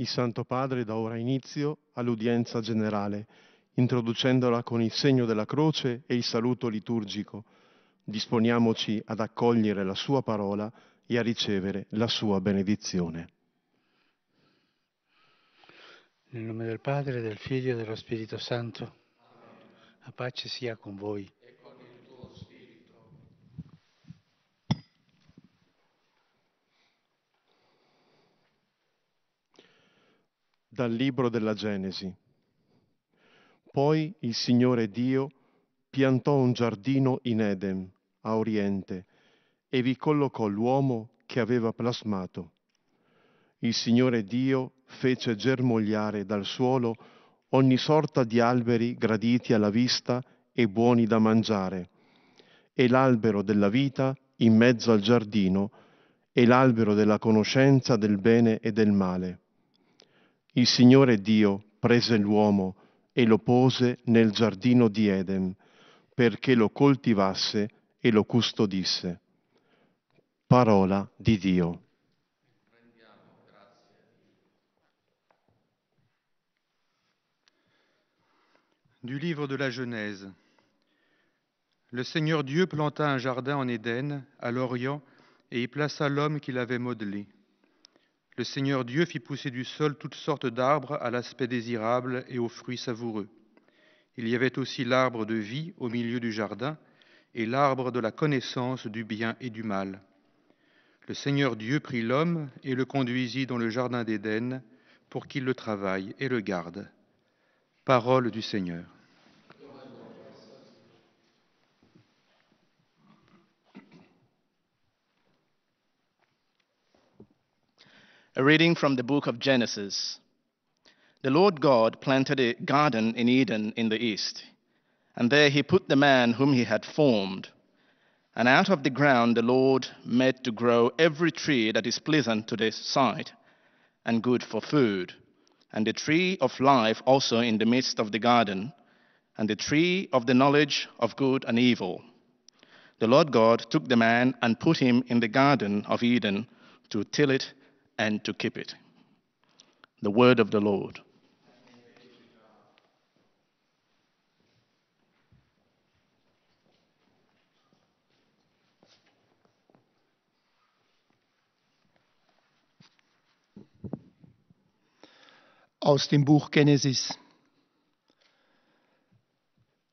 Il Santo Padre dà ora inizio all'udienza generale, introducendola con il segno della croce e il saluto liturgico. Disponiamoci ad accogliere la sua parola e a ricevere la sua benedizione. Nel nome del Padre, del Figlio e dello Spirito Santo, la pace sia con voi. dal libro della Genesi. Poi il Signore Dio piantò un giardino in Eden, a oriente, e vi collocò l'uomo che aveva plasmato. Il Signore Dio fece germogliare dal suolo ogni sorta di alberi graditi alla vista e buoni da mangiare, e l'albero della vita in mezzo al giardino, e l'albero della conoscenza del bene e del male il Signore Dio prese l'uomo e lo pose nel giardino di Eden, perché lo coltivasse e lo custodisse. Parola di Dio. Du livre de la Genèse. Le Seigneur Dieu planta un jardin en Éden, à l'Orient, et y plaça l'homme qu'il avait modelé. Le Seigneur Dieu fit pousser du sol toutes sortes d'arbres à l'aspect désirable et aux fruits savoureux. Il y avait aussi l'arbre de vie au milieu du jardin et l'arbre de la connaissance du bien et du mal. Le Seigneur Dieu prit l'homme et le conduisit dans le jardin d'Éden pour qu'il le travaille et le garde. Parole du Seigneur. A reading from the book of Genesis. The Lord God planted a garden in Eden in the east, and there he put the man whom he had formed. And out of the ground the Lord made to grow every tree that is pleasant to the sight and good for food, and the tree of life also in the midst of the garden, and the tree of the knowledge of good and evil. The Lord God took the man and put him in the garden of Eden to till it and to keep it. The word of the Lord. Aus dem Buch Genesis.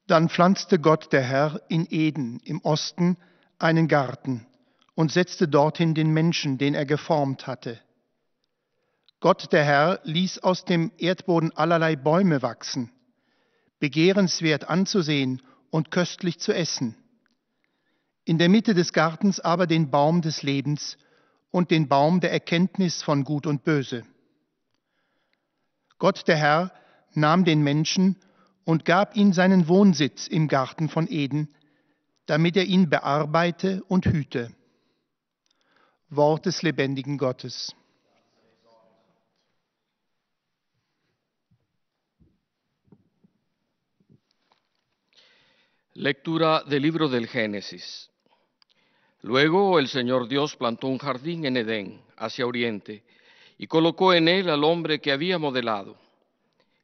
Dann pflanzte Gott der Herr in Eden im Osten einen Garten und setzte dorthin den Menschen, den er geformt hatte. Gott der Herr ließ aus dem Erdboden allerlei Bäume wachsen, begehrenswert anzusehen und köstlich zu essen. In der Mitte des Gartens aber den Baum des Lebens und den Baum der Erkenntnis von Gut und Böse. Gott der Herr nahm den Menschen und gab ihm seinen Wohnsitz im Garten von Eden, damit er ihn bearbeite und hüte. Wort des lebendigen Gottes. Lectura del libro del Génesis. Luego el Señor Dios plantó un jardín en Edén, hacia oriente, y colocó en él al hombre que había modelado.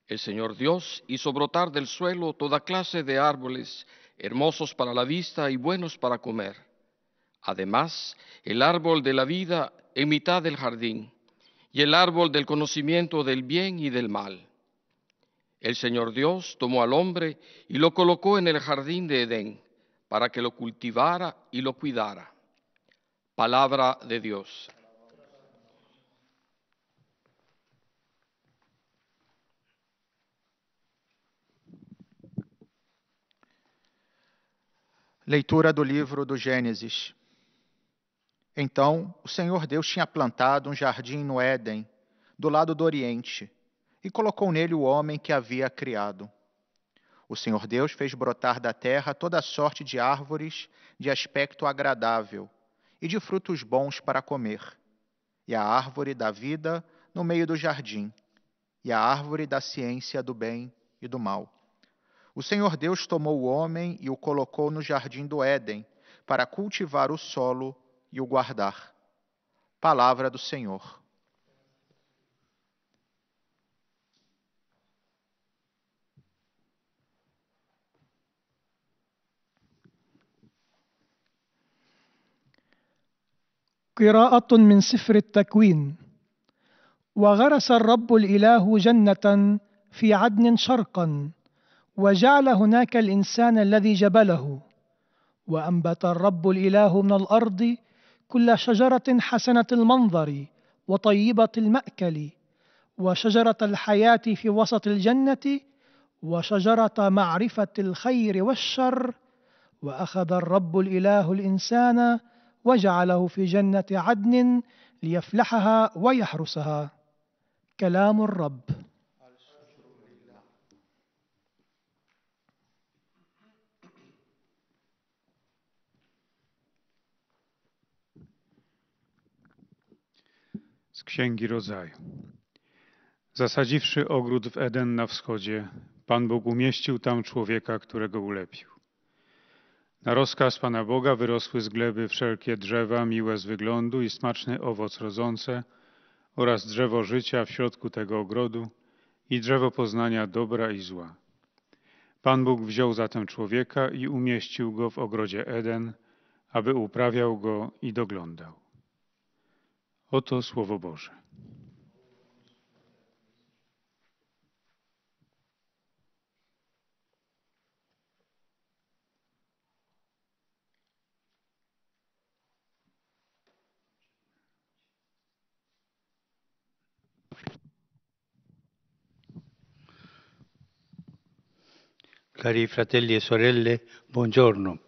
El Señor Dios hizo brotar del suelo toda clase de árboles, hermosos para la vista y buenos para comer. Además, el árbol de la vida en mitad del jardín, y el árbol del conocimiento del bien y del mal. El Señor Dios tomó al hombre y lo colocó en el jardín de Edén para que lo cultivara y lo cuidara. Palabra de Dios. Leitura do livro do Gênesis. Então, o Senhor Deus tinha plantado um jardim no Éden, do lado do Oriente e colocou nele o homem que havia criado. O Senhor Deus fez brotar da terra toda sorte de árvores de aspecto agradável e de frutos bons para comer, e a árvore da vida no meio do jardim, e a árvore da ciência do bem e do mal. O Senhor Deus tomou o homem e o colocou no jardim do Éden, para cultivar o solo e o guardar. Palavra do Senhor. قراءة من سفر التكوين وغرس الرب الإله جنة في عدن شرقا وجعل هناك الإنسان الذي جبله وأنبت الرب الإله من الأرض كل شجرة حسنة المنظر وطيبة المأكل وشجرة الحياة في وسط الجنة وشجرة معرفة الخير والشر وأخذ الرب الإله الإنسان وجعله في جنة عدن ليفلحها ويحرسها كلام الرب Z Księgi Rodzaju. Zasadziwszy ogród w Eden na wschodzie, Pan Bóg umieścił tam człowieka, którego ulepił. Na rozkaz Pana Boga wyrosły z gleby wszelkie drzewa miłe z wyglądu i smaczny owoc rodzące oraz drzewo życia w środku tego ogrodu i drzewo poznania dobra i zła. Pan Bóg wziął zatem człowieka i umieścił go w ogrodzie Eden, aby uprawiał go i doglądał. Oto słowo Boże. Cari fratelli e sorelle, buongiorno.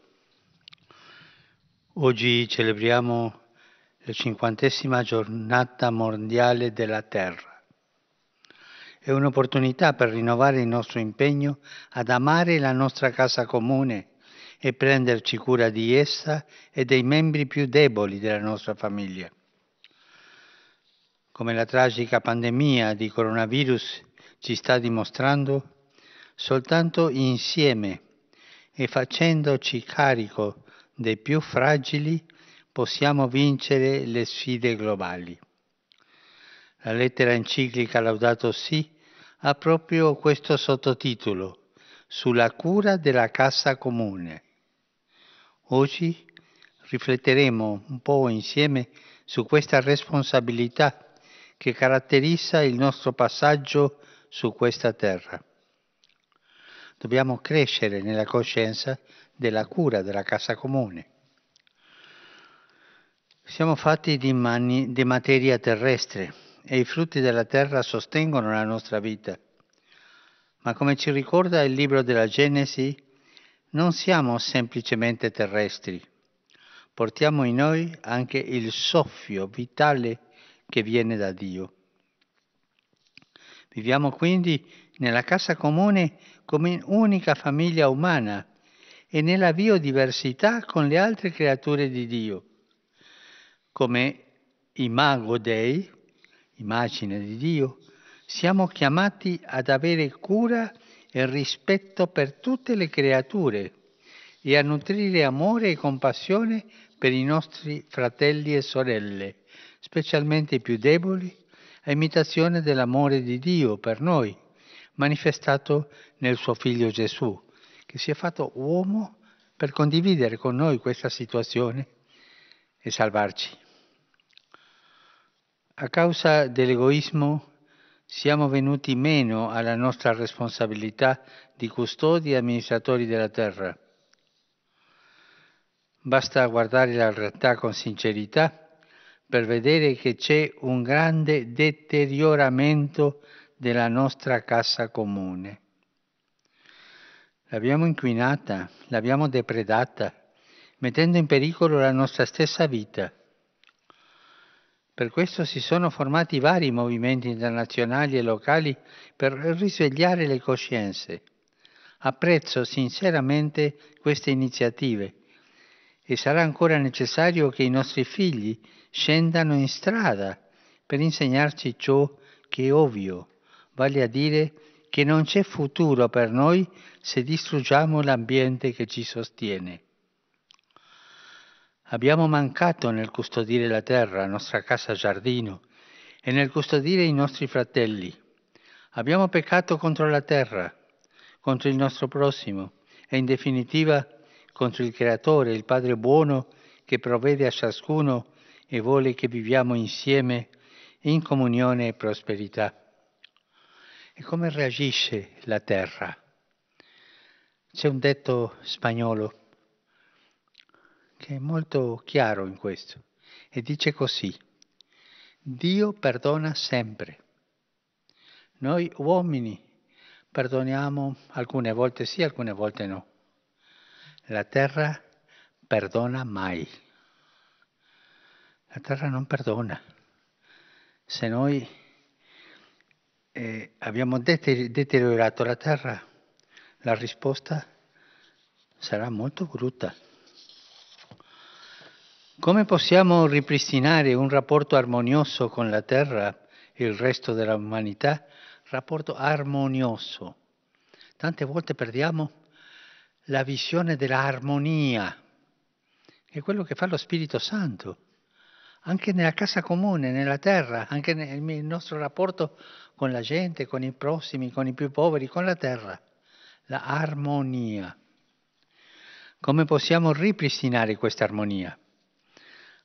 Oggi celebriamo la cinquantesima giornata mondiale della Terra. È un'opportunità per rinnovare il nostro impegno ad amare la nostra casa comune e prenderci cura di essa e dei membri più deboli della nostra famiglia. Come la tragica pandemia di coronavirus ci sta dimostrando, Soltanto insieme e facendoci carico dei più fragili possiamo vincere le sfide globali. La lettera enciclica Laudato Si ha proprio questo sottotitolo, sulla cura della cassa comune. Oggi rifletteremo un po' insieme su questa responsabilità che caratterizza il nostro passaggio su questa terra dobbiamo crescere nella coscienza della cura della casa comune. Siamo fatti di, mani, di materia terrestre e i frutti della terra sostengono la nostra vita. Ma come ci ricorda il libro della Genesi, non siamo semplicemente terrestri, portiamo in noi anche il soffio vitale che viene da Dio. Viviamo quindi nella casa comune come unica famiglia umana e nella biodiversità con le altre creature di Dio, come imago Dei, immagine di Dio, siamo chiamati ad avere cura e rispetto per tutte le creature e a nutrire amore e compassione per i nostri fratelli e sorelle, specialmente i più deboli, a imitazione dell'amore di Dio per noi manifestato nel suo figlio Gesù, che si è fatto uomo per condividere con noi questa situazione e salvarci. A causa dell'egoismo siamo venuti meno alla nostra responsabilità di custodi e amministratori della terra. Basta guardare la realtà con sincerità per vedere che c'è un grande deterioramento della nostra casa comune. L'abbiamo inquinata, l'abbiamo depredata, mettendo in pericolo la nostra stessa vita. Per questo si sono formati vari movimenti internazionali e locali per risvegliare le coscienze. Apprezzo sinceramente queste iniziative e sarà ancora necessario che i nostri figli scendano in strada per insegnarci ciò che è ovvio vale a dire che non c'è futuro per noi se distruggiamo l'ambiente che ci sostiene. Abbiamo mancato nel custodire la terra, nostra casa giardino, e nel custodire i nostri fratelli. Abbiamo peccato contro la terra, contro il nostro prossimo e in definitiva contro il Creatore, il Padre buono che provvede a ciascuno e vuole che viviamo insieme in comunione e prosperità. E come reagisce la terra? C'è un detto spagnolo che è molto chiaro in questo e dice così, Dio perdona sempre. Noi uomini perdoniamo alcune volte sì, alcune volte no. La terra perdona mai. La terra non perdona. Se noi eh, abbiamo deteriorato la terra, la risposta sarà molto brutta. Come possiamo ripristinare un rapporto armonioso con la terra e il resto della umanità? Rapporto armonioso. Tante volte perdiamo la visione dell'armonia, che è quello che fa lo Spirito Santo, anche nella casa comune, nella terra, anche nel nostro rapporto con la gente, con i prossimi, con i più poveri, con la terra, la armonia. Come possiamo ripristinare questa armonia?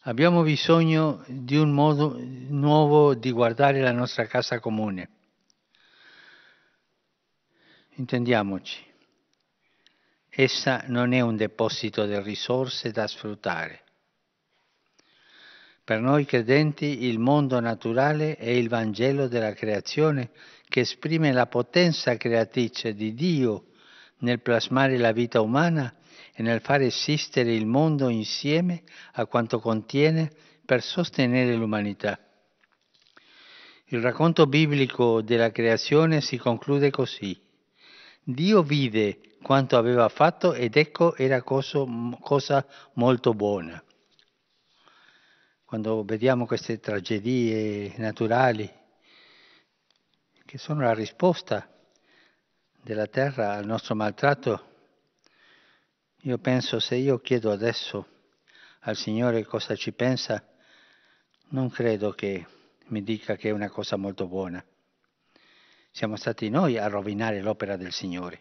Abbiamo bisogno di un modo nuovo di guardare la nostra casa comune. Intendiamoci, essa non è un deposito di risorse da sfruttare, per noi credenti il mondo naturale è il Vangelo della creazione che esprime la potenza creatrice di Dio nel plasmare la vita umana e nel far esistere il mondo insieme a quanto contiene per sostenere l'umanità. Il racconto biblico della creazione si conclude così. Dio vide quanto aveva fatto ed ecco era cosa molto buona quando vediamo queste tragedie naturali, che sono la risposta della terra al nostro maltratto, io penso se io chiedo adesso al Signore cosa ci pensa, non credo che mi dica che è una cosa molto buona. Siamo stati noi a rovinare l'opera del Signore.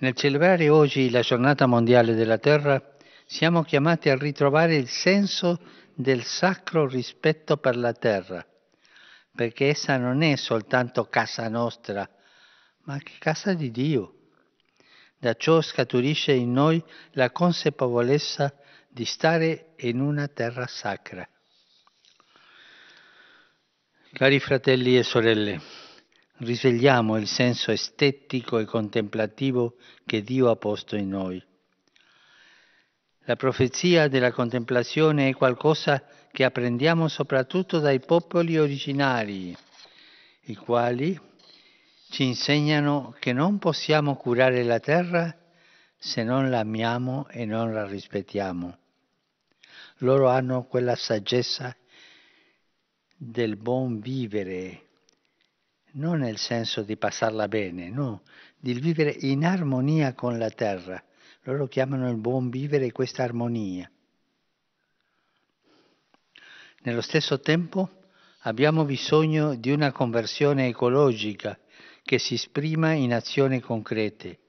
Nel celebrare oggi la giornata mondiale della terra, siamo chiamati a ritrovare il senso del sacro rispetto per la terra, perché essa non è soltanto casa nostra, ma anche casa di Dio. Da ciò scaturisce in noi la consapevolezza di stare in una terra sacra. Cari fratelli e sorelle, risvegliamo il senso estetico e contemplativo che Dio ha posto in noi. La profezia della contemplazione è qualcosa che apprendiamo soprattutto dai popoli originari, i quali ci insegnano che non possiamo curare la terra se non la amiamo e non la rispettiamo. Loro hanno quella saggezza del buon vivere, non nel senso di passarla bene, no, di vivere in armonia con la terra loro chiamano il buon vivere questa armonia. Nello stesso tempo abbiamo bisogno di una conversione ecologica che si esprima in azioni concrete.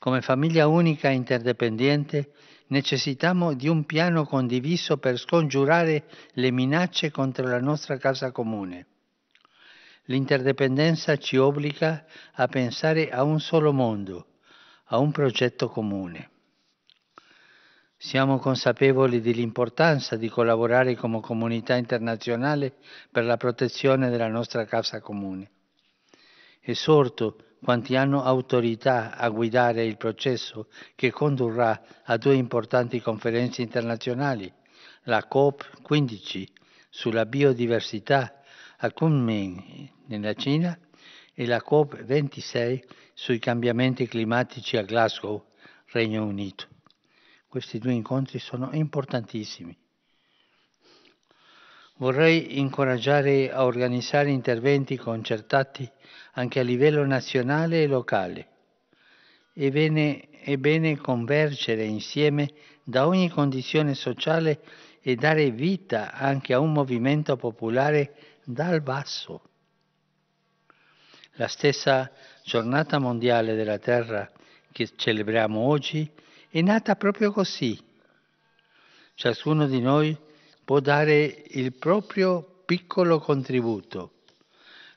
Come famiglia unica e interdipendente necessitiamo di un piano condiviso per scongiurare le minacce contro la nostra casa comune. L'interdipendenza ci obbliga a pensare a un solo mondo, a un progetto comune. Siamo consapevoli dell'importanza di collaborare come comunità internazionale per la protezione della nostra casa comune. Esorto quanti hanno autorità a guidare il processo che condurrà a due importanti conferenze internazionali, la COP15 sulla biodiversità a Kunming nella Cina e la COP26 sui cambiamenti climatici a Glasgow, Regno Unito. Questi due incontri sono importantissimi. Vorrei incoraggiare a organizzare interventi concertati anche a livello nazionale e locale. È bene, è bene convergere insieme da ogni condizione sociale e dare vita anche a un movimento popolare dal basso. La stessa giornata mondiale della Terra che celebriamo oggi è nata proprio così. Ciascuno di noi può dare il proprio piccolo contributo.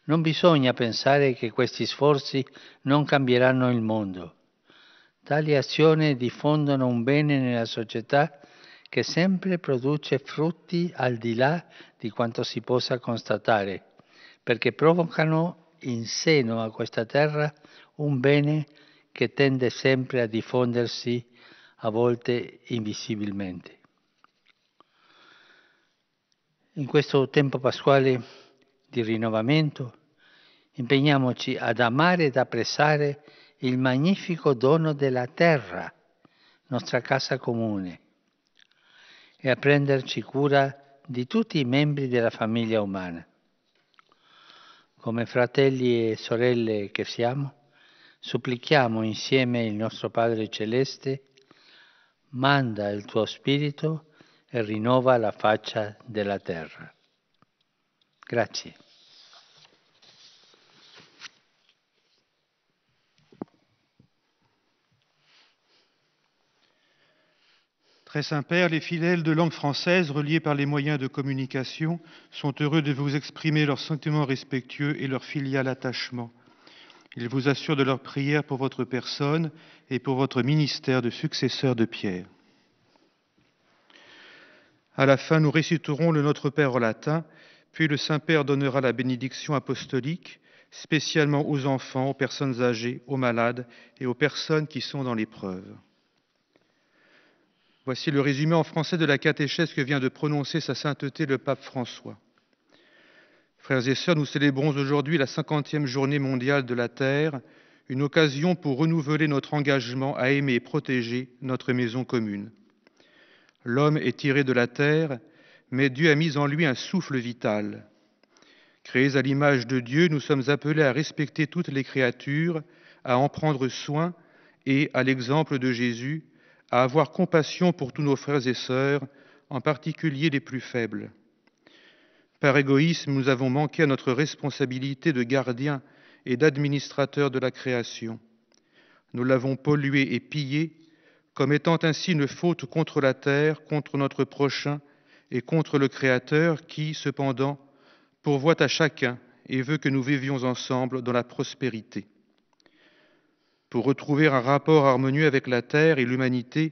Non bisogna pensare che questi sforzi non cambieranno il mondo. Tali azioni diffondono un bene nella società che sempre produce frutti al di là di quanto si possa constatare, perché provocano in seno a questa terra un bene che tende sempre a diffondersi, a volte invisibilmente. In questo tempo pasquale di rinnovamento impegniamoci ad amare ed apprezzare il magnifico dono della terra, nostra casa comune, e a prenderci cura di tutti i membri della famiglia umana. Come fratelli e sorelle che siamo, supplichiamo insieme il nostro Padre Celeste, manda il tuo Spirito e rinnova la faccia della terra. Grazie. Très Saint-Père, les fidèles de langue française reliés par les moyens de communication sont heureux de vous exprimer leurs sentiments respectueux et leur filial attachement. Ils vous assurent de leur prière pour votre personne et pour votre ministère de successeur de Pierre. À la fin, nous réciterons le Notre Père en latin, puis le Saint-Père donnera la bénédiction apostolique, spécialement aux enfants, aux personnes âgées, aux malades et aux personnes qui sont dans l'épreuve. Voici le résumé en français de la catéchèse que vient de prononcer Sa Sainteté le pape François. Frères et sœurs, nous célébrons aujourd'hui la 50e journée mondiale de la Terre, une occasion pour renouveler notre engagement à aimer et protéger notre maison commune. L'homme est tiré de la Terre, mais Dieu a mis en lui un souffle vital. Créés à l'image de Dieu, nous sommes appelés à respecter toutes les créatures, à en prendre soin et, à l'exemple de Jésus, à avoir compassion pour tous nos frères et sœurs, en particulier les plus faibles. Par égoïsme, nous avons manqué à notre responsabilité de gardien et d'administrateur de la création. Nous l'avons pollué et pillée, étant ainsi une faute contre la terre, contre notre prochain et contre le Créateur qui, cependant, pourvoit à chacun et veut que nous vivions ensemble dans la prospérité. Pour retrouver un rapport harmonieux avec la Terre et l'humanité,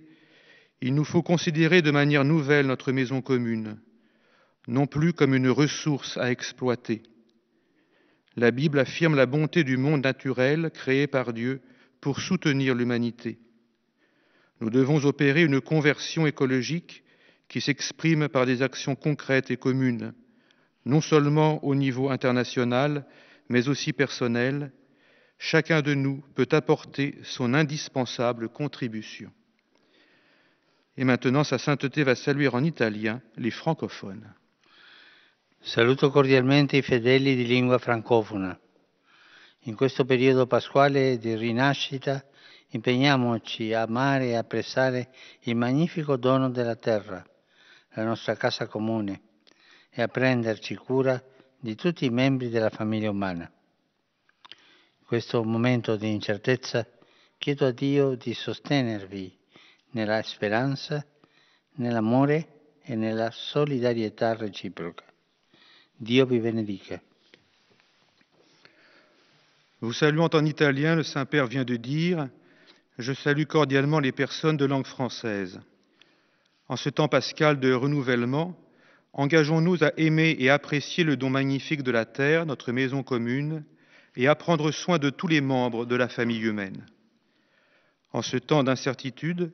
il nous faut considérer de manière nouvelle notre maison commune, non plus comme une ressource à exploiter. La Bible affirme la bonté du monde naturel créé par Dieu pour soutenir l'humanité. Nous devons opérer une conversion écologique qui s'exprime par des actions concrètes et communes, non seulement au niveau international, mais aussi personnel Chacun de nous peut apporter son indispensable contribution. Et maintenant, Sa Sainteté va saluer en italien les francophones. Saluto cordialmente i fedeli di lingua francofona. In questo periodo pasquale di rinascita impegniamoci a amare e apprezzare il magnifico dono della terra, la nostra casa comune, e a prenderci cura di tutti i membri della famiglia umana. En ce questo momento di incertezza, chiedo a Dio di sostenervi nella speranza, nell'amore e nella solidarietà reciproca. Dio vi benedica. Vous saluant en italien, le Saint-Père vient de dire Je salue cordialement les personnes de langue française. En ce temps pascal de renouvellement, engageons-nous à aimer et apprécier le don magnifique de la terre, notre maison commune, et à prendre soin de tous les membres de la famille humaine. En ce temps d'incertitude,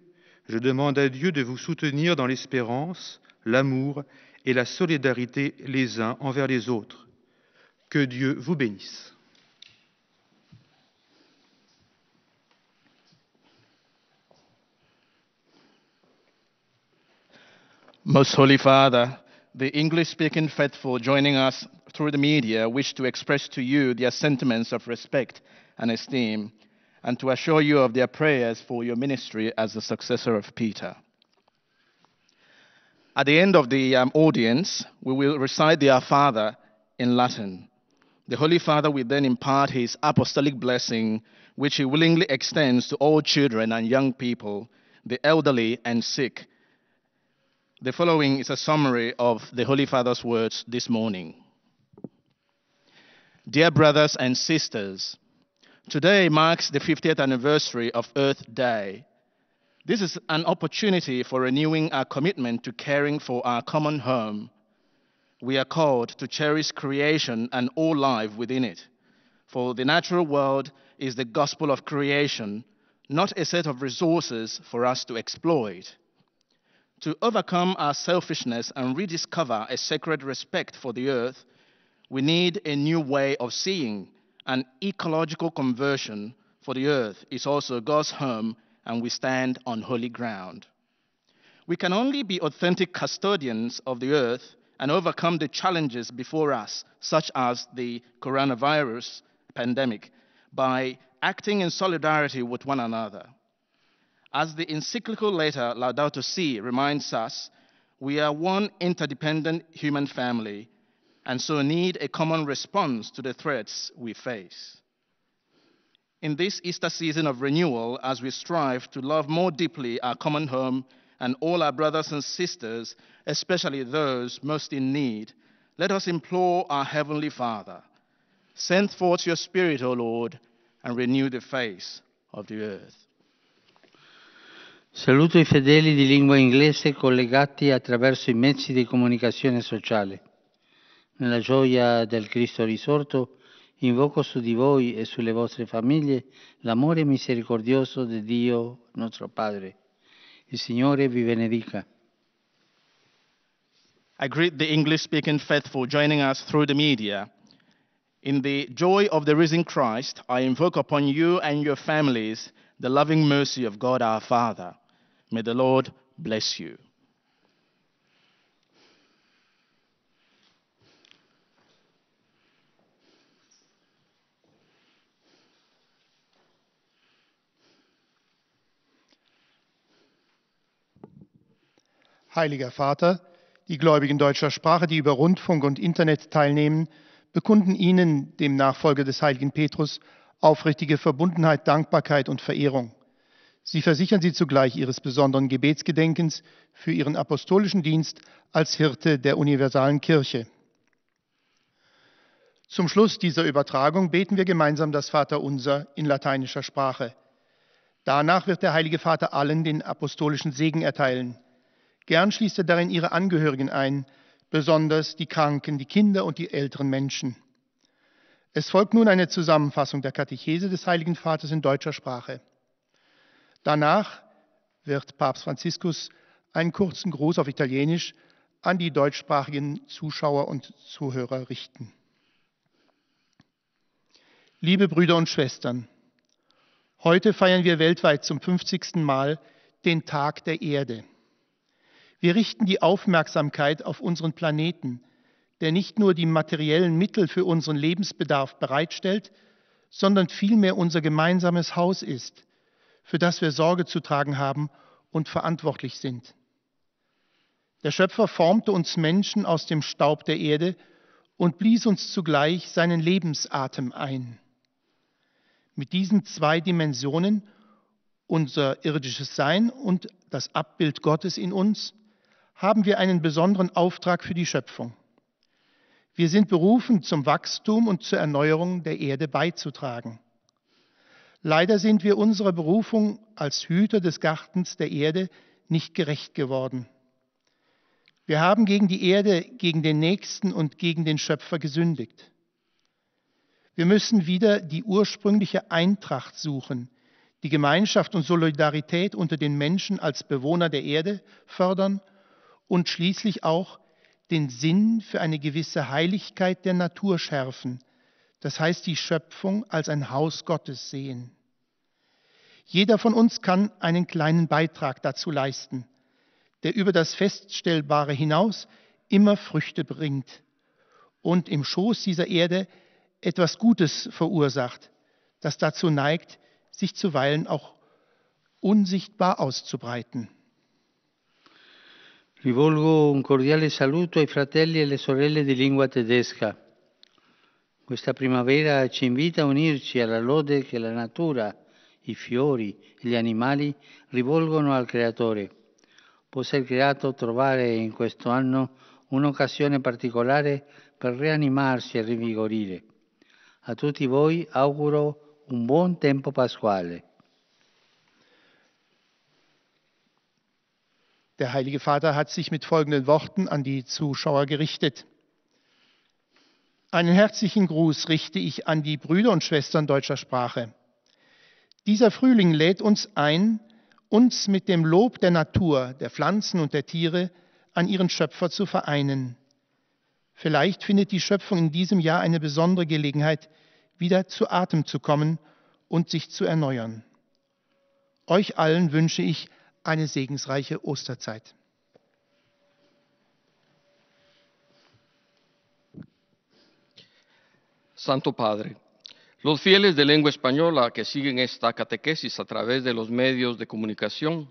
je demande à Dieu de vous soutenir dans l'espérance, l'amour et la solidarité les uns envers les autres. Que Dieu vous bénisse. Most Holy Father, the English speaking faithful joining us through the media, wish to express to you their sentiments of respect and esteem, and to assure you of their prayers for your ministry as the successor of Peter. At the end of the um, audience, we will recite the Our Father in Latin. The Holy Father will then impart his apostolic blessing, which he willingly extends to all children and young people, the elderly and sick. The following is a summary of the Holy Father's words this morning. Dear brothers and sisters, today marks the 50th anniversary of Earth Day. This is an opportunity for renewing our commitment to caring for our common home. We are called to cherish creation and all life within it. For the natural world is the gospel of creation, not a set of resources for us to exploit. To overcome our selfishness and rediscover a sacred respect for the earth, we need a new way of seeing. An ecological conversion for the earth is also God's home, and we stand on holy ground. We can only be authentic custodians of the earth and overcome the challenges before us, such as the coronavirus pandemic, by acting in solidarity with one another. As the encyclical letter Laudato Si reminds us, we are one interdependent human family and so need a common response to the threats we face. In this Easter season of renewal, as we strive to love more deeply our common home and all our brothers and sisters, especially those most in need, let us implore our Heavenly Father send forth your Spirit, O Lord, and renew the face of the earth. Saluto i fedeli di lingua inglese collegati attraverso i mezzi di comunicazione sociale. Nella gioia del Cristo risorto, invoco su di voi e sulle vostre famiglie l'amore misericordioso di Dio nostro Padre. Il Signore vi benedica. I greet the English speaking faithful joining us through the media. In the joy of the risen Christ, I invoke upon you and your families the loving mercy of God our Father. May the Lord bless you. Heiliger Vater, die Gläubigen deutscher Sprache, die über Rundfunk und Internet teilnehmen, bekunden Ihnen, dem Nachfolger des heiligen Petrus, aufrichtige Verbundenheit, Dankbarkeit und Verehrung. Sie versichern Sie zugleich Ihres besonderen Gebetsgedenkens für Ihren apostolischen Dienst als Hirte der universalen Kirche. Zum Schluss dieser Übertragung beten wir gemeinsam das Vaterunser in lateinischer Sprache. Danach wird der Heilige Vater allen den apostolischen Segen erteilen. Gern schließt er darin ihre Angehörigen ein, besonders die Kranken, die Kinder und die älteren Menschen. Es folgt nun eine Zusammenfassung der Katechese des Heiligen Vaters in deutscher Sprache. Danach wird Papst Franziskus einen kurzen Gruß auf Italienisch an die deutschsprachigen Zuschauer und Zuhörer richten. Liebe Brüder und Schwestern, heute feiern wir weltweit zum 50. Mal den Tag der Erde. Wir richten die Aufmerksamkeit auf unseren Planeten, der nicht nur die materiellen Mittel für unseren Lebensbedarf bereitstellt, sondern vielmehr unser gemeinsames Haus ist, für das wir Sorge zu tragen haben und verantwortlich sind. Der Schöpfer formte uns Menschen aus dem Staub der Erde und blies uns zugleich seinen Lebensatem ein. Mit diesen zwei Dimensionen, unser irdisches Sein und das Abbild Gottes in uns, haben wir einen besonderen Auftrag für die Schöpfung. Wir sind berufen, zum Wachstum und zur Erneuerung der Erde beizutragen. Leider sind wir unserer Berufung als Hüter des Gartens der Erde nicht gerecht geworden. Wir haben gegen die Erde, gegen den Nächsten und gegen den Schöpfer gesündigt. Wir müssen wieder die ursprüngliche Eintracht suchen, die Gemeinschaft und Solidarität unter den Menschen als Bewohner der Erde fördern und schließlich auch den Sinn für eine gewisse Heiligkeit der Natur schärfen, das heißt die Schöpfung als ein Haus Gottes sehen. Jeder von uns kann einen kleinen Beitrag dazu leisten, der über das Feststellbare hinaus immer Früchte bringt und im Schoß dieser Erde etwas Gutes verursacht, das dazu neigt, sich zuweilen auch unsichtbar auszubreiten. Rivolgo un cordiale saluto ai fratelli e alle sorelle di lingua tedesca. Questa primavera ci invita a unirci alla lode che la natura, i fiori e gli animali rivolgono al Creatore. Possa il creato trovare in questo anno un'occasione particolare per rianimarsi e rivigorire. A tutti voi auguro un buon tempo pasquale. Der Heilige Vater hat sich mit folgenden Worten an die Zuschauer gerichtet. Einen herzlichen Gruß richte ich an die Brüder und Schwestern deutscher Sprache. Dieser Frühling lädt uns ein, uns mit dem Lob der Natur, der Pflanzen und der Tiere an ihren Schöpfer zu vereinen. Vielleicht findet die Schöpfung in diesem Jahr eine besondere Gelegenheit, wieder zu Atem zu kommen und sich zu erneuern. Euch allen wünsche ich una Osterzeit. Santo Padre, los fieles de lengua española que siguen esta catequesis a través de los medios de comunicación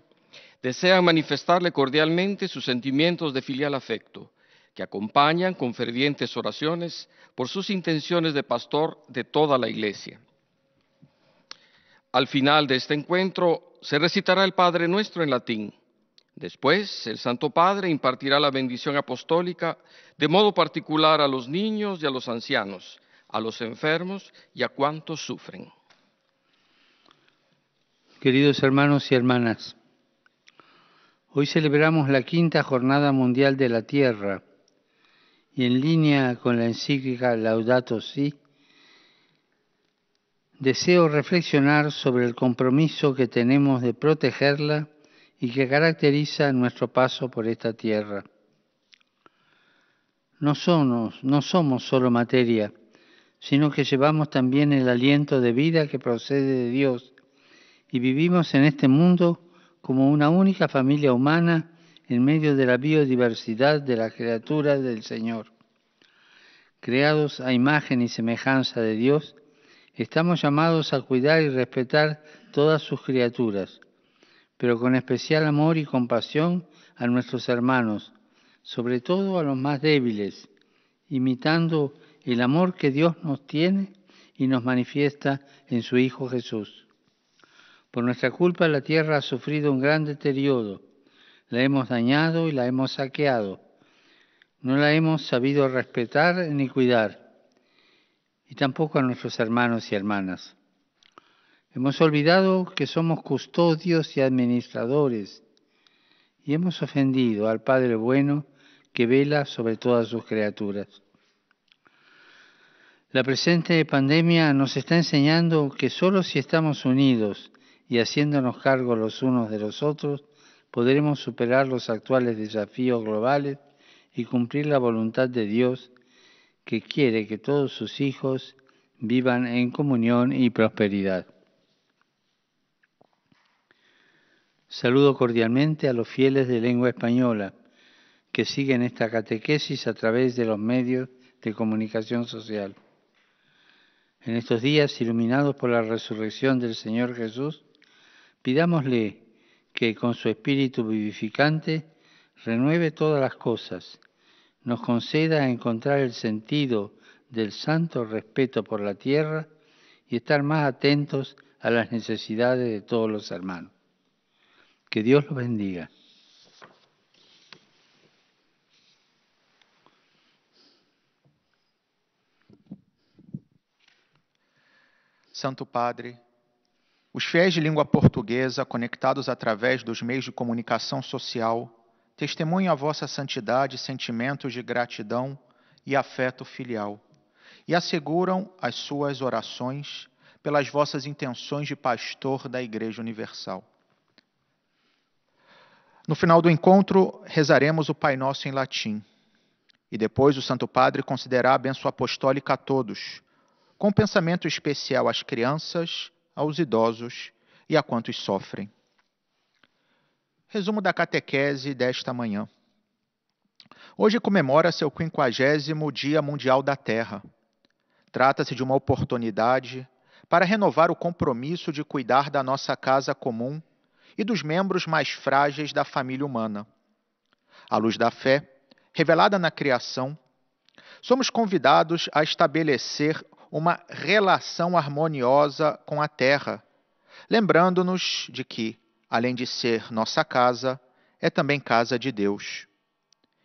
desean manifestarle cordialmente sus sentimientos de filial afecto, que acompañan con fervientes oraciones por sus intenciones de pastor de toda la Iglesia. Al final de este encuentro se recitará el Padre Nuestro en latín. Después, el Santo Padre impartirá la bendición apostólica de modo particular a los niños y a los ancianos, a los enfermos y a cuantos sufren. Queridos hermanos y hermanas, hoy celebramos la quinta Jornada Mundial de la Tierra y en línea con la encíclica Laudato Si', deseo reflexionar sobre el compromiso que tenemos de protegerla y que caracteriza nuestro paso por esta tierra. No somos, no somos solo materia, sino que llevamos también el aliento de vida que procede de Dios y vivimos en este mundo como una única familia humana en medio de la biodiversidad de la criatura del Señor. Creados a imagen y semejanza de Dios, Estamos llamados a cuidar y respetar todas sus criaturas, pero con especial amor y compasión a nuestros hermanos, sobre todo a los más débiles, imitando el amor que Dios nos tiene y nos manifiesta en su Hijo Jesús. Por nuestra culpa la tierra ha sufrido un gran deterioro, la hemos dañado y la hemos saqueado, no la hemos sabido respetar ni cuidar y tampoco a nuestros hermanos y hermanas. Hemos olvidado que somos custodios y administradores y hemos ofendido al Padre bueno que vela sobre todas sus criaturas. La presente pandemia nos está enseñando que solo si estamos unidos y haciéndonos cargo los unos de los otros, podremos superar los actuales desafíos globales y cumplir la voluntad de Dios que quiere que todos sus hijos vivan en comunión y prosperidad. Saludo cordialmente a los fieles de lengua española que siguen esta catequesis a través de los medios de comunicación social. En estos días, iluminados por la resurrección del Señor Jesús, pidámosle que con su espíritu vivificante renueve todas las cosas nos conceda encontrar el sentido del santo respeto por la tierra y estar más atentos a las necesidades de todos los hermanos. Que Dios los bendiga. Santo Padre, os fiéis de língua portuguesa, conectados através dos meios de comunicação social, testemunho a vossa santidade, sentimentos de gratidão e afeto filial, e asseguram as suas orações pelas vossas intenções de pastor da Igreja Universal. No final do encontro, rezaremos o Pai Nosso em latim, e depois o Santo Padre considerará a benção apostólica a todos, com pensamento especial às crianças, aos idosos e a quantos sofrem. Resumo da catequese desta manhã. Hoje comemora seu quinquagésimo Dia Mundial da Terra. Trata-se de uma oportunidade para renovar o compromisso de cuidar da nossa casa comum e dos membros mais frágeis da família humana. À luz da fé, revelada na criação, somos convidados a estabelecer uma relação harmoniosa com a terra, lembrando-nos de que além de ser nossa casa, é também casa de Deus.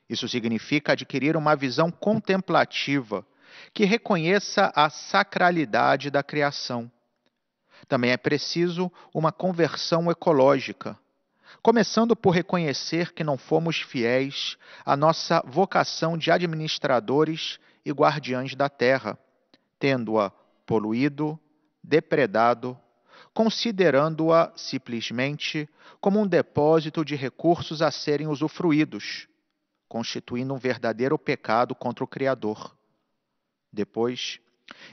Isso significa adquirir uma visão contemplativa que reconheça a sacralidade da criação. Também é preciso uma conversão ecológica, começando por reconhecer que não fomos fiéis à nossa vocação de administradores e guardiães da terra, tendo-a poluído, depredado considerando-a simplesmente como um depósito de recursos a serem usufruídos, constituindo um verdadeiro pecado contra o Criador. Depois,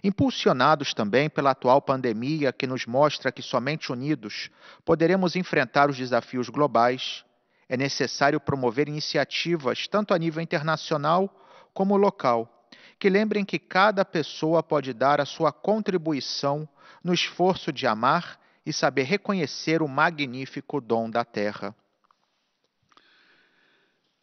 impulsionados também pela atual pandemia que nos mostra que somente unidos poderemos enfrentar os desafios globais, é necessário promover iniciativas tanto a nível internacional como local, que lembrem que cada pessoa pode dar a sua contribuição no esforço de amar e saber reconhecer o magnífico dom da terra.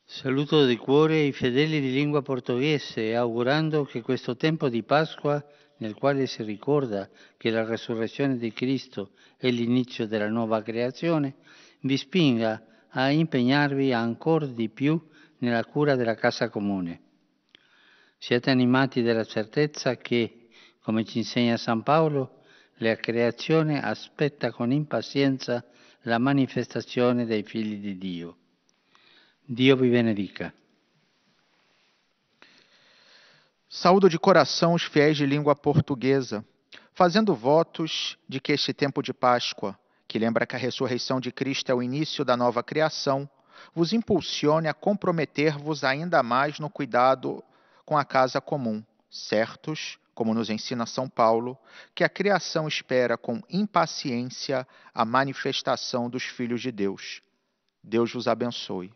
Saluto di cuore i fedeli di lingua portoghese, augurando che questo tempo di Pasqua, nel quale si ricorda che la resurrezione di Cristo è l'inizio della nuova creazione, vi spinga a impegnarvi ancora di più nella cura della casa comune. Siete animati dalla certezza che, come ci insegna San Paolo, la creazione aspetta con impazienza la manifestazione dei figli di Dio. Dio vi benedica. Saúdo de coração os fiéis de língua portuguesa, fazendo votos de que este tempo de Páscoa, que lembra que a ressurreição de Cristo é o início da nova criação, vos impulsione a comprometer-vos ainda mais no cuidado com a casa comum, certos como nos ensina São Paulo, que a criação espera com impaciência a manifestação dos filhos de Deus. Deus vos abençoe.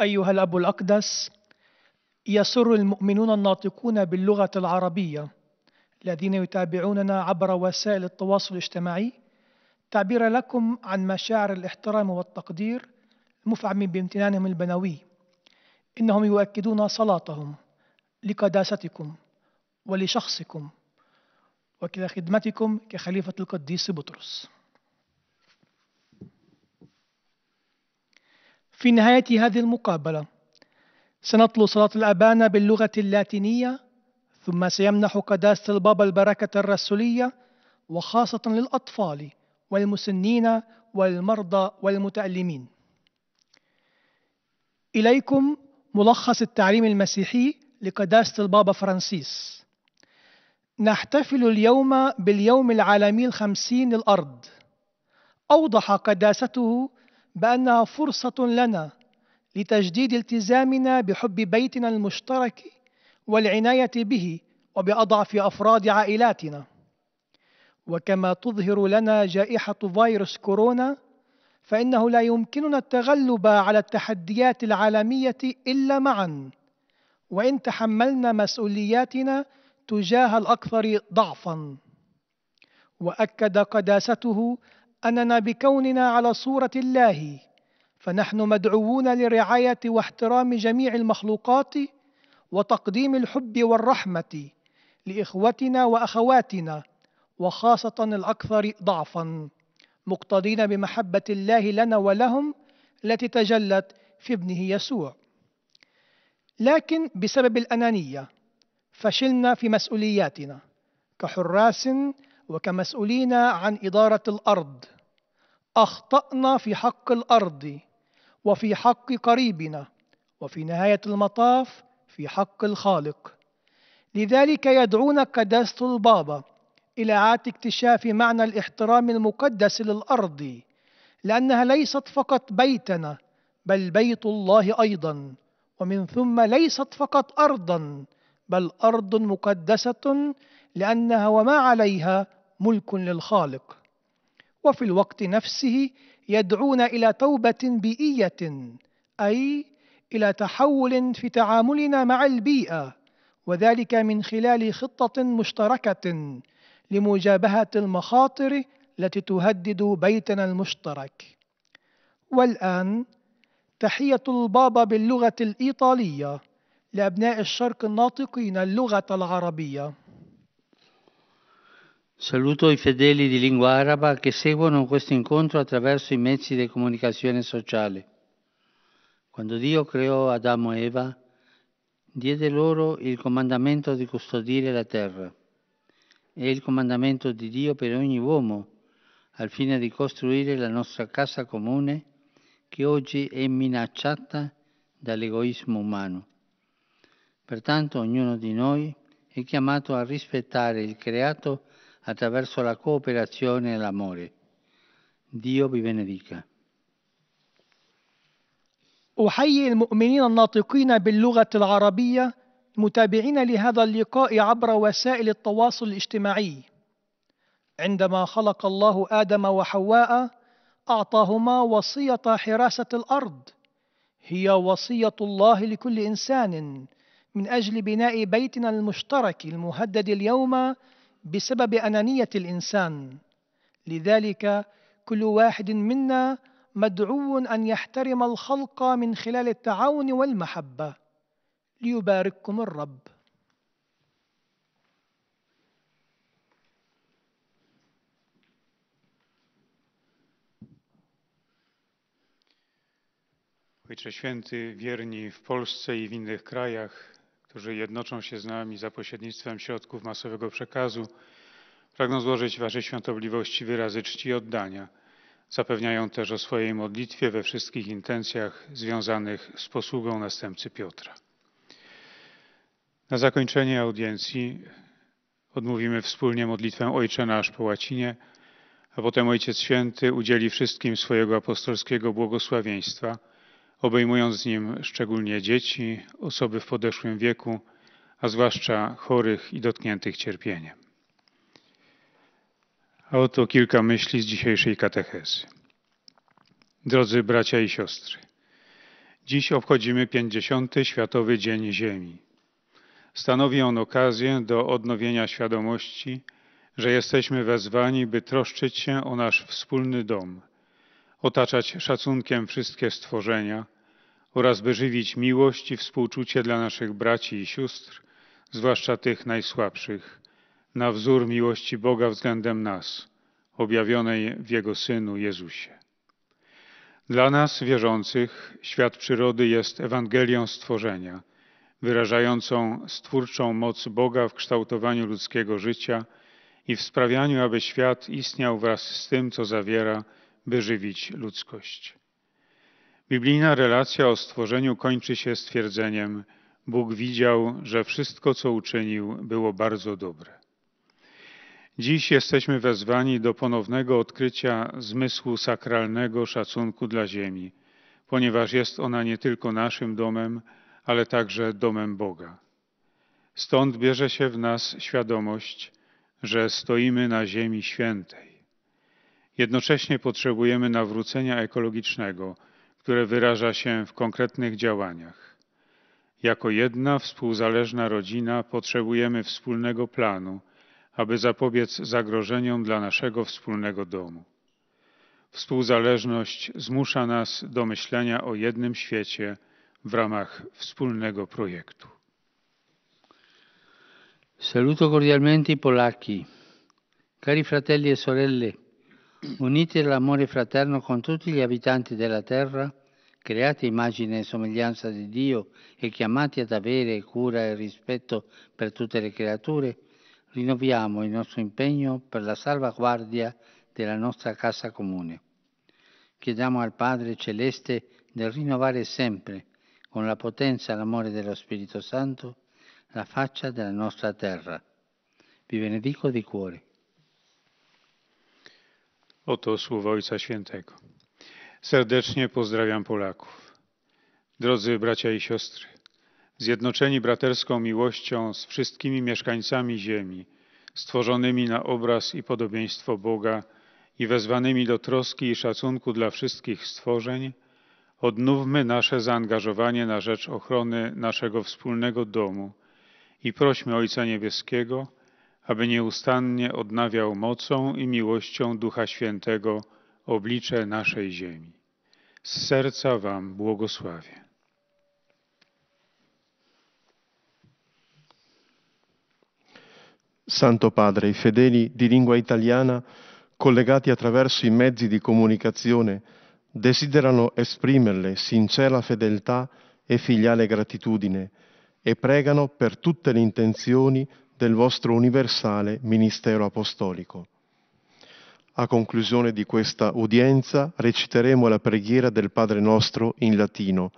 أيها الأب الأقدس يسر المؤمنون الناطقون باللغة العربية الذين يتابعوننا عبر وسائل التواصل الاجتماعي تعبير لكم عن مشاعر الاحترام والتقدير المفعم بامتنانهم البنوي إنهم يؤكدون صلاتهم لقداستكم ولشخصكم وكذا خدمتكم كخليفة القديس بطرس في نهاية هذه المقابلة سنتلو صلاة الأبانة باللغة اللاتينية ثم سيمنح قداسة البابا البركة الرسولية وخاصة للأطفال والمسنين والمرضى والمتألمين إليكم ملخص التعليم المسيحي لقداسة البابا فرانسيس نحتفل اليوم باليوم العالمي الخمسين للأرض أوضح قداسته بأنها فرصة لنا لتجديد التزامنا بحب بيتنا المشترك والعناية به وبأضعف أفراد عائلاتنا وكما تظهر لنا جائحة فيروس كورونا فإنه لا يمكننا التغلب على التحديات العالمية إلا معا وإن تحملنا مسؤولياتنا تجاه الأكثر ضعفا وأكد قداسته أننا بكوننا على صورة الله فنحن مدعوون لرعاية واحترام جميع المخلوقات وتقديم الحب والرحمة لإخوتنا وأخواتنا وخاصة الأكثر ضعفا مقتضين بمحبة الله لنا ولهم التي تجلت في ابنه يسوع لكن بسبب الأنانية فشلنا في مسؤولياتنا كحراس وكمسؤولين عن إدارة الأرض أخطأنا في حق الأرض وفي حق قريبنا وفي نهاية المطاف في حق الخالق لذلك يدعون قداسة البابا إلى اكتشاف معنى الاحترام المقدس للأرض لأنها ليست فقط بيتنا بل بيت الله أيضا ومن ثم ليست فقط أرضا بل أرض مقدسة لأنها وما عليها ملك للخالق وفي الوقت نفسه يدعونا إلى توبة بيئية أي إلى تحول في تعاملنا مع البيئة وذلك من خلال خطة مشتركة لمجابهة المخاطر التي تهدد بيتنا المشترك والآن تحية البابا باللغة الإيطالية لأبناء الشرق الناطقين اللغة العربية Saluto i fedeli di lingua araba che seguono questo incontro attraverso i mezzi di comunicazione sociale. Quando Dio creò Adamo e Eva, diede loro il comandamento di custodire la terra è il comandamento di Dio per ogni uomo, al fine di costruire la nostra casa comune che oggi è minacciata dall'egoismo umano. Pertanto ognuno di noi è chiamato a rispettare il creato attraverso la cooperazione e l'amore. Dio vi benedica. أحيي المؤمنين الناطقين باللغة العربية متابعين لهذا اللقاء عبر وسائل التواصل الاجتماعي عندما خلق الله آدم وحواء أعطاهما وصية حراسة الأرض هي وصية الله لكل إنسان من أجل بناء بيتنا المشترك المهدد اليوم بسبب أنانية الإنسان لذلك كل واحد منا مدعو أن يحترم الخلق من خلال التعاون والمحبة ليبارككم الرب Ojcze Święty, wierni w Polsce i w innych krajach, którzy jednoczą się z nami za pośrednictwem środków masowego przekazu, pragną złożyć Waszej świątobliwości wyrazy czci i oddania. Zapewniają też o swojej modlitwie we wszystkich intencjach związanych z posługą następcy Piotra. Na zakończenie audiencji odmówimy wspólnie modlitwę Ojcze Nasz po łacinie, a potem Ojciec Święty udzieli wszystkim swojego apostolskiego błogosławieństwa, obejmując nim szczególnie dzieci, osoby w podeszłym wieku, a zwłaszcza chorych i dotkniętych cierpieniem. A oto kilka myśli z dzisiejszej katechezy. Drodzy bracia i siostry, dziś obchodzimy 50. Światowy Dzień Ziemi Stanowi on okazję do odnowienia świadomości, że jesteśmy wezwani, by troszczyć się o nasz wspólny dom, otaczać szacunkiem wszystkie stworzenia oraz by żywić miłość i współczucie dla naszych braci i sióstr, zwłaszcza tych najsłabszych, na wzór miłości Boga względem nas, objawionej w Jego Synu Jezusie. Dla nas, wierzących, świat przyrody jest Ewangelią stworzenia – wyrażającą stwórczą moc Boga w kształtowaniu ludzkiego życia i w sprawianiu, aby świat istniał wraz z tym, co zawiera, by żywić ludzkość. Biblijna relacja o stworzeniu kończy się stwierdzeniem: Bóg widział, że wszystko, co uczynił, było bardzo dobre. Dziś jesteśmy wezwani do ponownego odkrycia zmysłu sakralnego szacunku dla Ziemi, ponieważ jest ona nie tylko naszym domem, ale także domem Boga. Stąd bierze się w nas świadomość, że stoimy na ziemi świętej. Jednocześnie potrzebujemy nawrócenia ekologicznego, które wyraża się w konkretnych działaniach. Jako jedna współzależna rodzina potrzebujemy wspólnego planu, aby zapobiec zagrożeniom dla naszego wspólnego domu. Współzależność zmusza nas do myślenia o jednym świecie, w ramach wspólnego projektu. Saluto cordialmente i polacchi. Cari fratelli e sorelle, unite all'amore fraterno con tutti gli abitanti della terra, creati immagine e somiglianza di Dio e chiamati ad avere cura e rispetto per tutte le creature, rinnoviamo il nostro impegno per la salvaguardia della nostra casa comune. Chiediamo al Padre Celeste di rinnovare sempre con la potenza e l'amore dello Spirito Santo, la faccia della nostra terra. Vi benedico di cuore. Oto słowo Ojca Świętego. Serdecznie pozdrawiam Polaków. Drodzy bracia i siostry, zjednoczeni braterską miłością z wszystkimi mieszkańcami Ziemi, stworzonymi na obraz i podobieństwo Boga i wezwanymi do troski i szacunku dla wszystkich stworzeń, Odnówmy nasze zaangażowanie na rzecz ochrony naszego wspólnego domu i prośmy Ojca Niebieskiego, aby nieustannie odnawiał mocą i miłością Ducha Świętego oblicze naszej ziemi. Z serca Wam błogosławię. Santo Padre, i fedeli di lingua italiana collegati attraverso i mezzi di comunicazione desiderano esprimerle sincera fedeltà e filiale gratitudine e pregano per tutte le intenzioni del vostro universale ministero apostolico. A conclusione di questa udienza reciteremo la preghiera del Padre nostro in latino,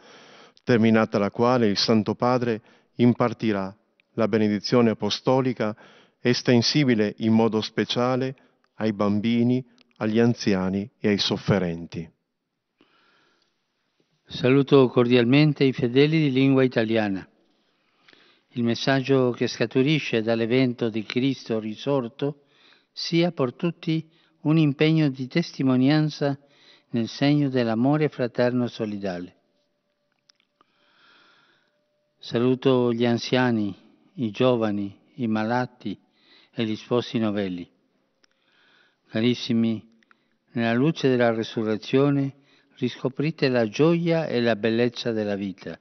terminata la quale il Santo Padre impartirà la benedizione apostolica estensibile in modo speciale ai bambini, agli anziani e ai sofferenti. Saluto cordialmente i fedeli di lingua italiana. Il messaggio che scaturisce dall'evento di Cristo risorto sia per tutti un impegno di testimonianza nel segno dell'amore fraterno solidale. Saluto gli anziani, i giovani, i malati e gli sposi novelli. Carissimi, nella luce della resurrezione, riscoprite la gioia e la bellezza della vita,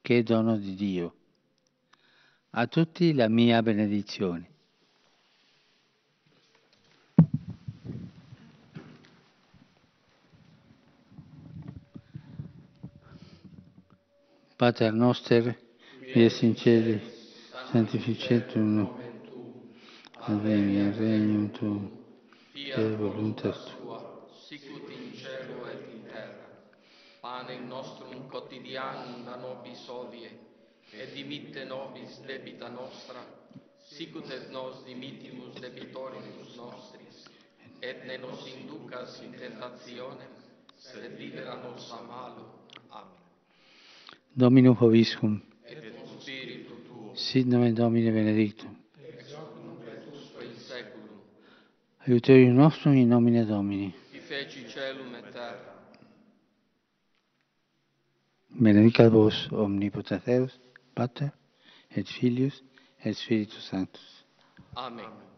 che è dono di Dio. A tutti la mia benedizione. Pater noster, via sincere, santificetum, il regnum tuum, sia voluntas tua quotidiani la nobis odie, e dimitte nobis debita nostra, sicut et nos dimitimus debitoribus nostris, et ne nos inducas in tentazione, sed libera nos a malo. Amen. Dominum Hoviscum. Et con spiritu tuo. Sit nomen Domine benedictum. Ex hoc nunc et usque in seculum. Aiuterium nostrum in nomine Domini. Qui feci celum et terra Benedicat vos Omnipotente Pater, et Filius, et Amén.